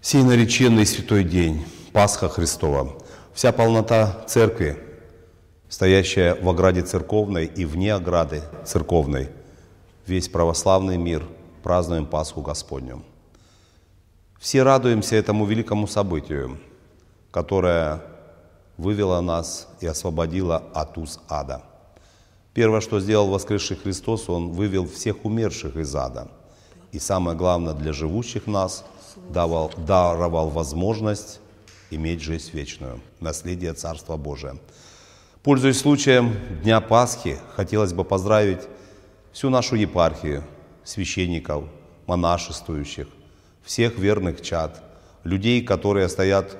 Сей нареченный святой день, Пасха Христова, вся полнота Церкви, стоящая в ограде церковной и вне ограды церковной, весь православный мир празднуем Пасху Господню. Все радуемся этому великому событию, которое вывело нас и освободило от уз ада. Первое, что сделал воскресший Христос, Он вывел всех умерших из ада – и самое главное для живущих нас давал, даровал возможность иметь жизнь вечную, наследие Царства Божия. Пользуясь случаем Дня Пасхи, хотелось бы поздравить всю нашу епархию, священников, монашествующих, всех верных чад, людей, которые стоят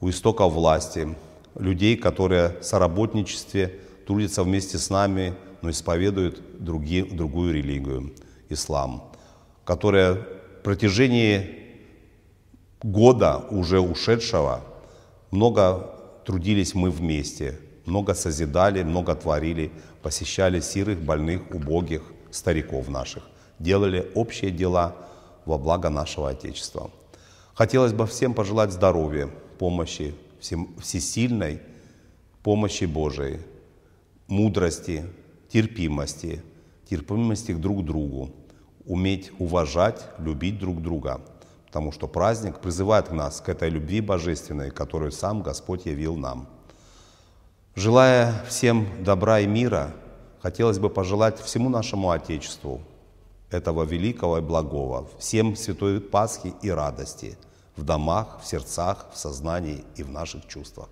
у истока власти, людей, которые в соработничестве трудятся вместе с нами, но исповедуют други, другую религию – ислам – которая в протяжении года уже ушедшего много трудились мы вместе, много созидали, много творили, посещали сирых, больных, убогих, стариков наших, делали общие дела во благо нашего Отечества. Хотелось бы всем пожелать здоровья, помощи, всем, всесильной помощи Божией, мудрости, терпимости, терпимости друг к другу, уметь уважать, любить друг друга, потому что праздник призывает нас к этой любви божественной, которую сам Господь явил нам. Желая всем добра и мира, хотелось бы пожелать всему нашему Отечеству этого великого и благого, всем Святой Пасхи и радости в домах, в сердцах, в сознании и в наших чувствах.